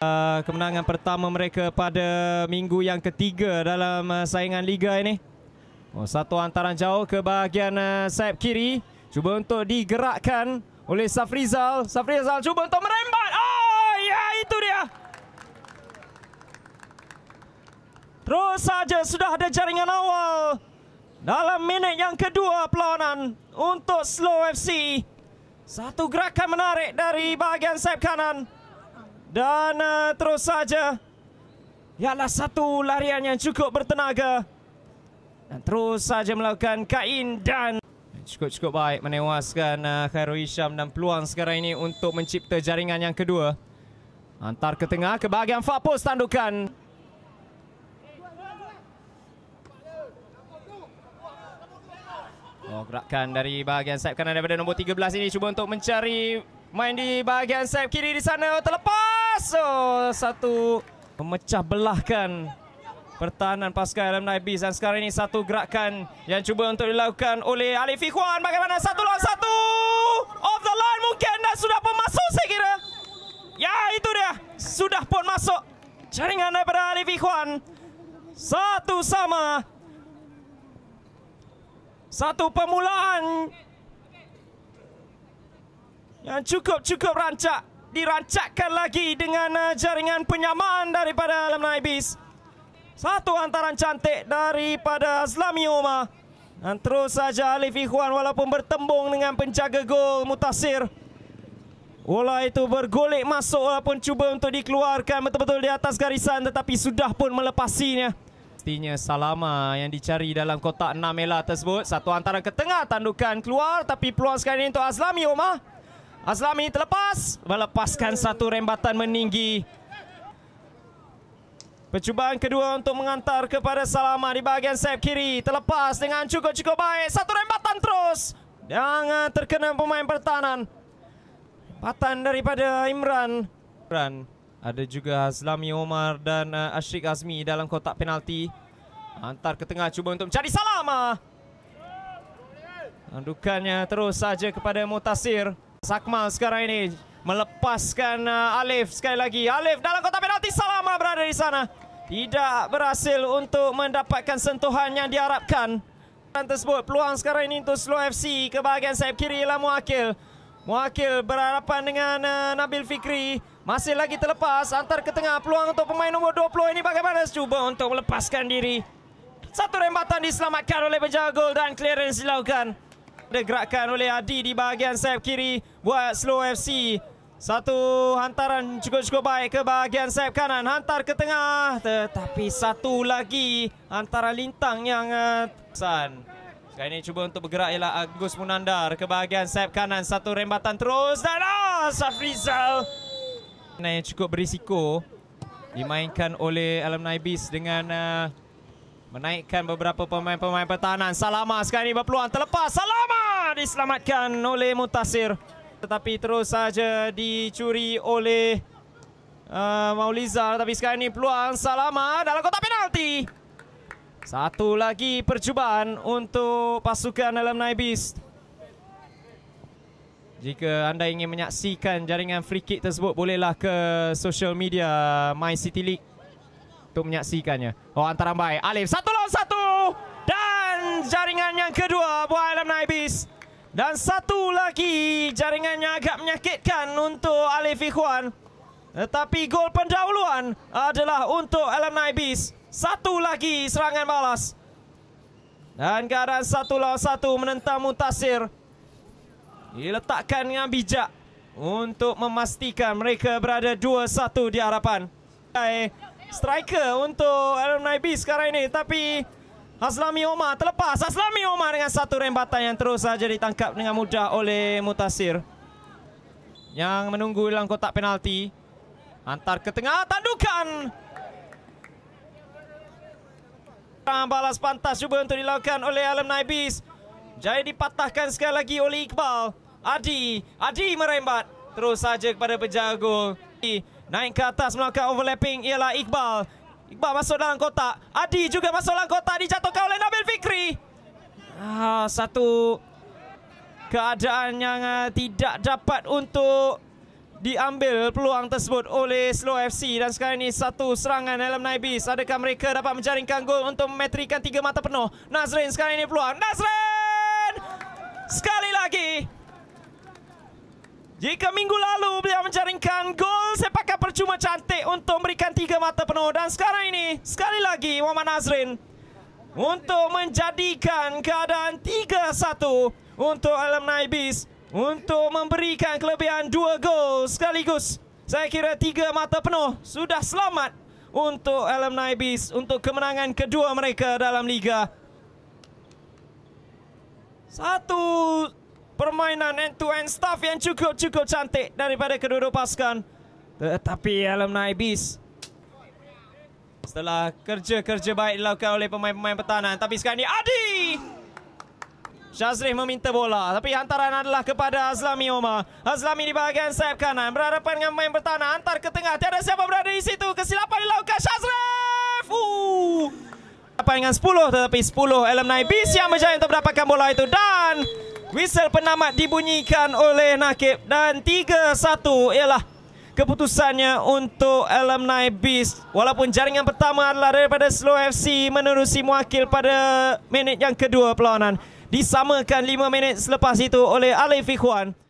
Ah, kemenangan pertama mereka pada minggu yang ketiga dalam uh, saingan Liga ini. Oh, satu hantaran jauh ke bahagian uh, sayap kiri. Cuba untuk digerakkan oleh Safrizal. Safrizal cuba untuk merembat. Oh, ya itu dia. Terus saja sudah ada jaringan awal. Dalam minit yang kedua perlawanan untuk Slow FC. Satu gerakan menarik dari bahagian sayap kanan. Dan uh, terus saja ialah satu larian yang cukup bertenaga. Dan terus saja melakukan kain dan cukup-cukup baik menewaskan uh, Khairul Isham dan peluang sekarang ini untuk mencipta jaringan yang kedua. Antar ke tengah ke bahagian Fapus tandukan. Oh, gerakan dari bahagian sayap kanan daripada nombor 13 ini cuba untuk mencari main di bahagian sayap kiri di sana terlepas Yes! Oh, satu memecah belahkan pertahanan pasca Alumni Beast dan sekarang ini satu gerakan yang cuba untuk dilakukan oleh Ali Fikwan. Bagaimana satu lawan satu? Off the line mungkin dah sudah pun masuk saya kira. Ya, itu dia. Sudah pun masuk. Jaringan daripada Ali Fikwan. Satu sama. Satu permulaan yang cukup-cukup rancak dirancakkan lagi dengan eh, jaringan penyamaan daripada Alamna Ibis. Satu antaran cantik daripada Azlami Omar. Dan terus saja Alif Ikhwan walaupun bertembung dengan penjaga gol Mutasir. Bola itu bergolek masuk walaupun cuba untuk dikeluarkan betul-betul di atas garisan tetapi sudah pun melepasinya. Pastinya Salama yang dicari dalam kotak 6 Ella tersebut. Satu antara ke tengah tandukan keluar tapi peluang sekali ini untuk Azlami Omar. Azlam ini terlepas. Melepaskan satu rembatan meninggi. Percubaan kedua untuk mengantar kepada Salama di bahagian sayap kiri. Terlepas dengan cukup-cukup baik. Satu rembatan terus. Jangan terkena pemain pertahanan. Rembatan daripada Imran. Imran. Ada juga Azlami Omar dan uh, eh, Ashik Azmi dalam kotak penalti. Antar ke tengah cuba untuk mencari Salama. Andukannya terus saja kepada Mutasir. Sakma sekarang ini melepaskan uh, Alif sekali lagi. Alif dalam kotak penalti Salama berada di sana. Tidak berhasil untuk mendapatkan sentuhan yang diharapkan. Dan tersebut peluang sekarang ini untuk Slow FC ke bahagian sayap kiri ialah Muakil. Muakil berhadapan dengan uh, Nabil Fikri. Masih lagi terlepas antar ke tengah peluang untuk pemain nombor 20 ini bagaimana cuba untuk melepaskan diri. Satu rembatan diselamatkan oleh penjaga gol dan clearance dilakukan. Pergerakan oleh Adi di bahagian sayap kiri buat Slow FC. Satu hantaran cukup-cukup baik ke bahagian sayap kanan. Hantar ke tengah. Tetapi satu lagi antara lintang yang... Eh, San. Sekali ini cuba untuk bergerak ialah Agus Munandar ke bahagian sayap kanan. Satu rembatan terus dan ah, Safrizal. Ini cukup berisiko dimainkan oleh alumni Beast dengan uh, menaikkan beberapa pemain-pemain pertahanan. Salama sekarang ini berpeluang terlepas. Salama diselamatkan oleh Mutasir. Tetapi terus saja dicuri oleh uh, Mauliza. Tapi sekarang ini peluang Salama dalam kotak penalti. Satu lagi percubaan untuk pasukan dalam Naibis. Jika anda ingin menyaksikan jaringan free kick tersebut, bolehlah ke social media My City League untuk menyaksikannya. Oh antara baik. Alif satu lawan satu dan jaringan yang kedua buat Alumni Bis. Dan satu lagi jaringannya agak menyakitkan untuk Alif Ikhwan. Tetapi gol pendahuluan adalah untuk Alumni Bis. Satu lagi serangan balas. Dan keadaan satu lawan satu menentang Mutasir. Diletakkan dengan bijak untuk memastikan mereka berada 2-1 di harapan striker untuk alumni B sekarang ini tapi Haslami Omar terlepas Haslami Omar dengan satu rembatan yang terus saja ditangkap dengan mudah oleh Mutasir yang menunggu dalam kotak penalti antar ke tengah tandukan balas pantas cuba untuk dilakukan oleh alumni B Jadi dipatahkan sekali lagi oleh Iqbal Adi Adi merembat terus saja kepada penjaga gol Naik ke atas melakukan overlapping ialah Iqbal. Iqbal masuk dalam kotak. Adi juga masuk dalam kotak. Dijatuhkan oleh Nabil Fikri. Ah, satu keadaan yang uh, tidak dapat untuk diambil peluang tersebut oleh Slow FC. Dan sekarang ini satu serangan dalam Naibis. Adakah mereka dapat menjaringkan gol untuk memetrikan tiga mata penuh? Nazrin sekarang ini peluang. Nazrin! Sekali lagi. Jika minggu lalu beliau Kono dan sekarang ini sekali lagi Muhammad Nazrin untuk menjadikan keadaan 3-1 untuk alumni Bis untuk memberikan kelebihan dua gol sekaligus saya kira tiga mata penuh sudah selamat untuk alumni Bis untuk kemenangan kedua mereka dalam liga satu permainan end to end staff yang cukup-cukup cantik daripada kedua-dua pasukan tetapi alumni Bis Setelah kerja-kerja baik dilakukan oleh pemain-pemain pertahanan Tapi sekarang ini Adi Syazrif meminta bola Tapi hantaran adalah kepada Azlami Omar Azlami di bahagian sayap kanan Berhadapan dengan pemain pertahanan Hantar ke tengah Tiada siapa berada di situ Kesilapan dilakukan Syazrif Apa dengan 10 Tetapi 10 alumni bis yang berjaya untuk mendapatkan bola itu Dan Whistle penamat dibunyikan oleh Nakib Dan 3-1 ialah keputusannya untuk alumni Beast walaupun jaringan pertama adalah daripada Slow FC menerusi muakil pada minit yang kedua perlawanan disamakan 5 minit selepas itu oleh Alif Ikhwan